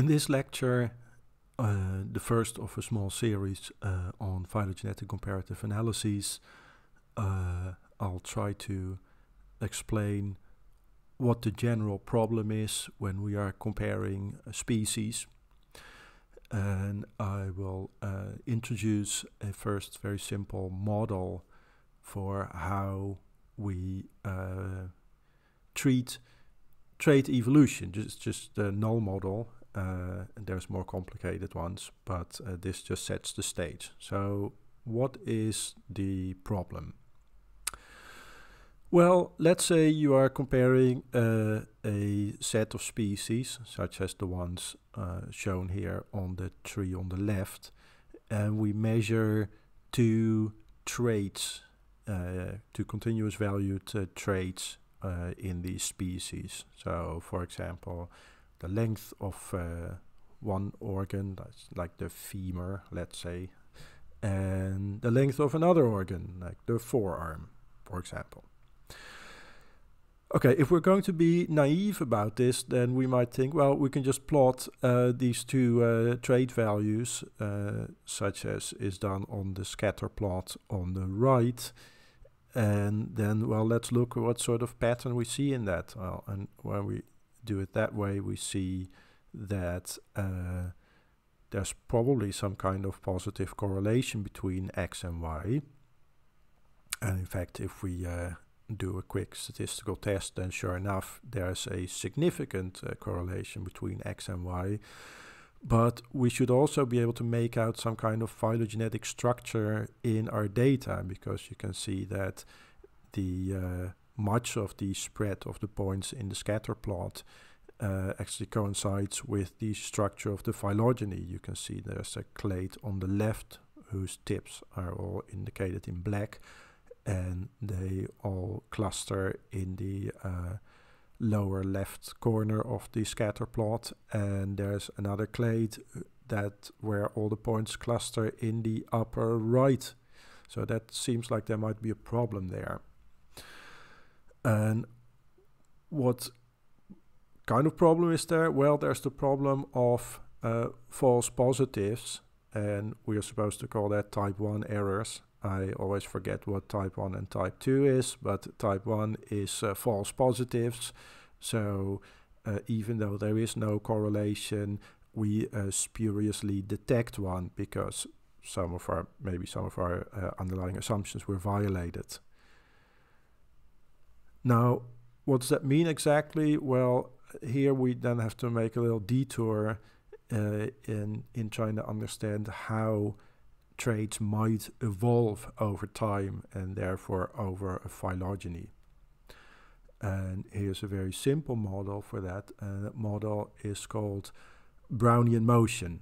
In this lecture, uh, the first of a small series uh, on phylogenetic comparative analyses, uh, I'll try to explain what the general problem is when we are comparing species. And I will uh, introduce a first very simple model for how we uh, treat trait evolution, just, just the null model uh, there's more complicated ones, but uh, this just sets the stage. So what is the problem? Well, let's say you are comparing uh, a set of species, such as the ones uh, shown here on the tree on the left, and we measure two traits, uh, two continuous valued uh, traits in these species. So, for example, the length of uh, one organ, that's like the femur, let's say, and the length of another organ, like the forearm, for example. Okay, if we're going to be naive about this, then we might think, well, we can just plot uh, these two uh, trade values, uh, such as is done on the scatter plot on the right, and then, well, let's look what sort of pattern we see in that. Well, and when we do it that way, we see that uh, there's probably some kind of positive correlation between x and y. And in fact, if we uh, do a quick statistical test, then sure enough, there's a significant uh, correlation between x and y. But we should also be able to make out some kind of phylogenetic structure in our data because you can see that the uh, much of the spread of the points in the scatter plot uh, actually coincides with the structure of the phylogeny. You can see there's a clade on the left whose tips are all indicated in black and they all cluster in the uh, lower left corner of the scatter plot and there's another clade uh, that where all the points cluster in the upper right so that seems like there might be a problem there and what kind of problem is there? Well, there's the problem of uh, false positives, and we are supposed to call that type 1 errors. I always forget what type 1 and type 2 is, but type 1 is uh, false positives. So uh, even though there is no correlation, we uh, spuriously detect one because some of our, maybe some of our uh, underlying assumptions were violated. Now, what does that mean exactly? Well, here we then have to make a little detour uh, in in trying to understand how traits might evolve over time and therefore over a phylogeny. And here's a very simple model for that. Uh, that model is called Brownian motion.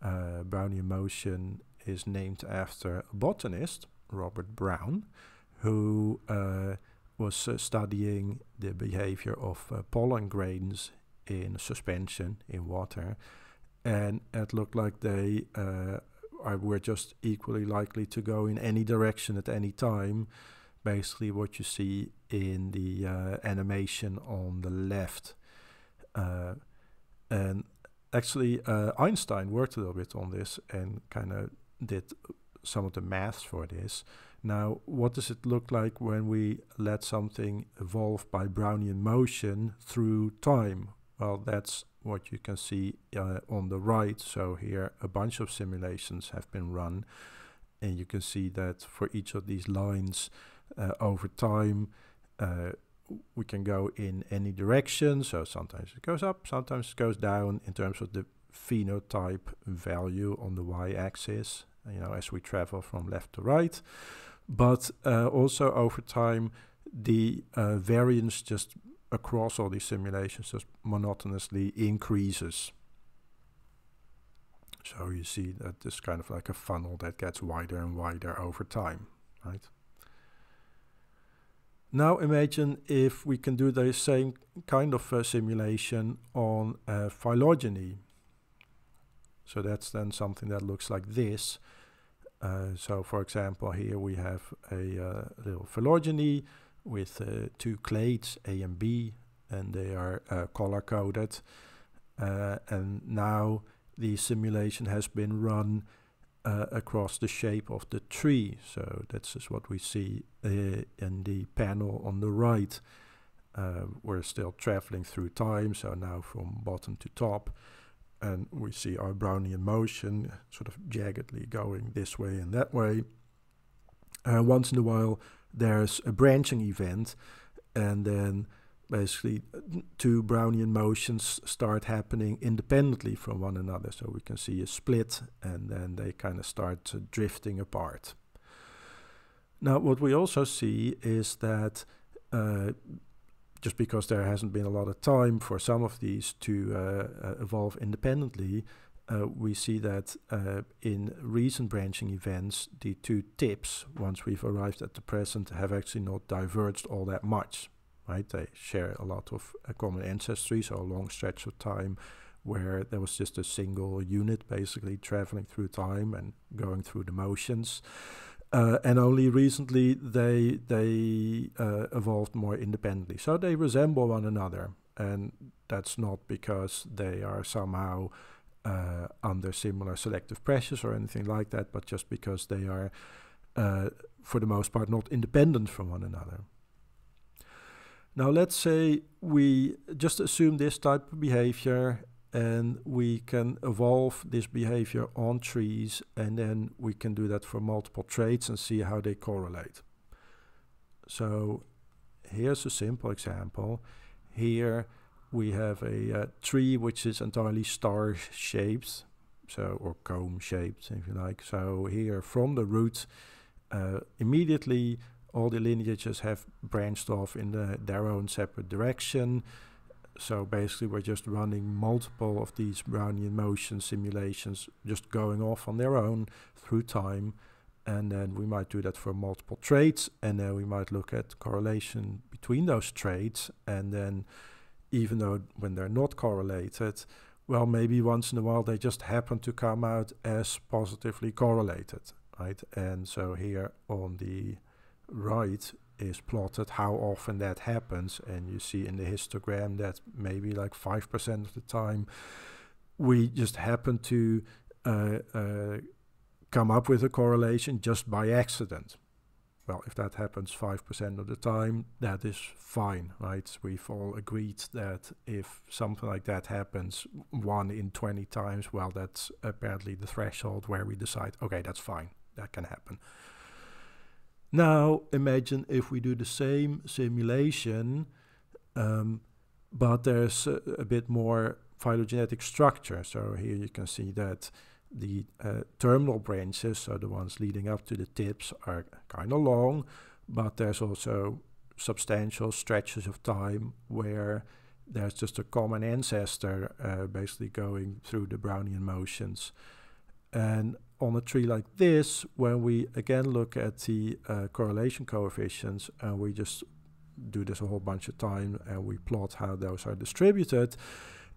Uh, Brownian motion is named after a botanist, Robert Brown, who uh, was uh, studying the behavior of uh, pollen grains in suspension in water, and it looked like they are, uh, were just equally likely to go in any direction at any time. Basically, what you see in the animation on the left. and actually, Einstein worked a little bit on this and kind of did some of the maths for this. Now, what does it look like when we let something evolve by Brownian motion through time? Well, that's what you can see uh, on the right. So here a bunch of simulations have been run and you can see that for each of these lines uh, over time uh, we can go in any direction. So sometimes it goes up, sometimes it goes down in terms of the phenotype value on the y-axis you know, as we travel from left to right. But uh, also over time, the uh, variance just across all these simulations just monotonously increases. So you see that this kind of like a funnel that gets wider and wider over time, right? Now imagine if we can do the same kind of uh, simulation on uh, phylogeny. So that's then something that looks like this. Uh, so for example, here we have a uh, little phylogeny with uh, two clades, A and B, and they are uh, color-coded. Uh, and now the simulation has been run uh, across the shape of the tree. So that's just what we see in the panel on the right. we're still traveling through time, so now from bottom to top and we see our Brownian motion sort of jaggedly going this way and that way. Uh, once in a while, there's a branching event, and then basically uh, two Brownian motions start happening independently from one another. So we can see a split, and then they kind of start uh, drifting apart. Now, what we also see is that uh, just because there hasn't been a lot of time for some of these to uh, uh, evolve independently, uh, we see that uh, in recent branching events, the two tips, once we've arrived at the present, have actually not diverged all that much. Right? They share a lot of uh, common ancestry, so a long stretch of time where there was just a single unit basically traveling through time and going through the motions. Uh, and only recently they they uh, evolved more independently. So they resemble one another, and that's not because they are somehow uh, under similar selective pressures or anything like that, but just because they are, uh, for the most part, not independent from one another. Now let's say we just assume this type of behavior and we can evolve this behavior on trees and then we can do that for multiple traits and see how they correlate. So here's a simple example. Here we have a uh, tree which is entirely star shaped so or comb shaped if you like. So here from the root uh, immediately all the lineages have branched off in the, their own separate direction so basically we're just running multiple of these Brownian motion simulations just going off on their own through time and then we might do that for multiple traits and then we might look at correlation between those traits and then even though when they're not correlated well maybe once in a while they just happen to come out as positively correlated right and so here on the right is plotted how often that happens and you see in the histogram that maybe like 5% of the time we just happen to uh, uh, come up with a correlation just by accident well if that happens 5% of the time that is fine right we've all agreed that if something like that happens one in 20 times well that's apparently the threshold where we decide okay that's fine that can happen now imagine if we do the same simulation, um, but there's a, a, bit more phylogenetic structure. So here you can see that the uh, terminal branches, so the ones leading up to the tips, are kind of long, but there's also substantial stretches of time where there's just a common ancestor uh, basically going through the Brownian motions. And on a tree like this, when we again look at the uh, correlation coefficients and we just do this a whole bunch of time and we plot how those are distributed,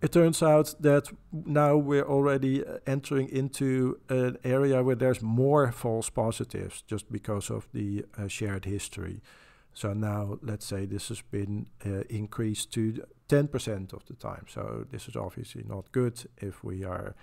it turns out that now we're already uh, entering into an area where there's more false positives just because of the uh, shared history. So now let's say this has been uh, increased to 10% of the time. So this is obviously not good if we are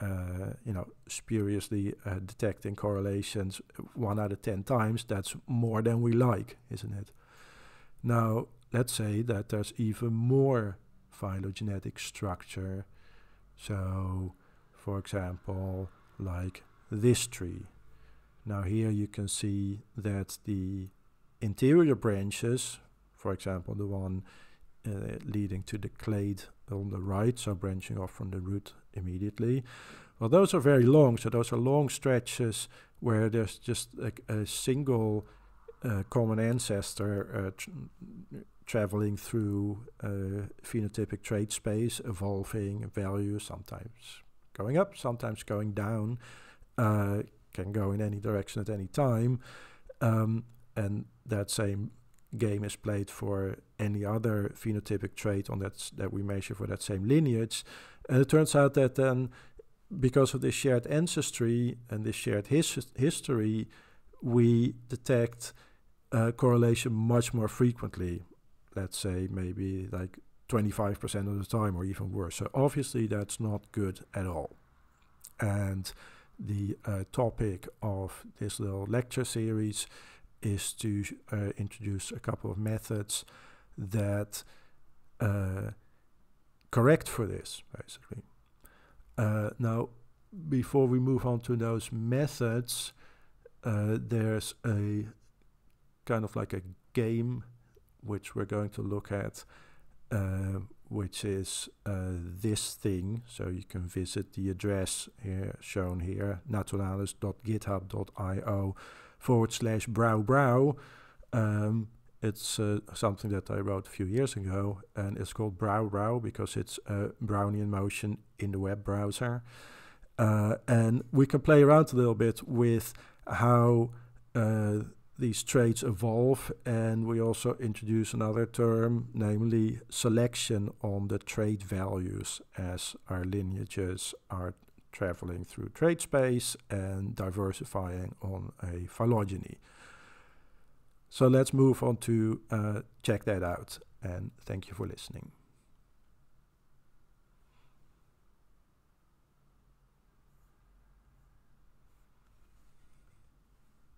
uh, you know, spuriously uh, detecting correlations one out of 10 times, that's more than we like, isn't it? Now, let's say that there's even more phylogenetic structure. So, for example, like this tree. Now here you can see that the interior branches, for example, the one uh, leading to the clade on the right, so branching off from the root immediately. Well, those are very long, so those are long stretches where there's just a, a single uh, common ancestor uh, traveling through uh, phenotypic trait space, evolving values, sometimes going up, sometimes going down, uh, can go in any direction at any time. Um, and that same game is played for any other phenotypic trait on that that we measure for that same lineage. And it turns out that then, because of this shared ancestry and this shared his history, we detect uh, correlation much more frequently. Let's say maybe like 25% of the time, or even worse. So obviously that's not good at all. And the uh, topic of this little lecture series is to uh, introduce a couple of methods that uh, correct for this, basically. Uh, now, before we move on to those methods, uh, there's a kind of like a game which we're going to look at, uh, which is uh, this thing. So you can visit the address here shown here, naturalis.github.io forward slash brow brow. Um, it's uh, something that I wrote a few years ago, and it's called Brow Brow because it's a Brownian motion in the web browser. Uh, and we can play around a little bit with how uh, these traits evolve, and we also introduce another term, namely selection on the trait values as our lineages are traveling through trade space and diversifying on a phylogeny. So let's move on to uh, check that out and thank you for listening.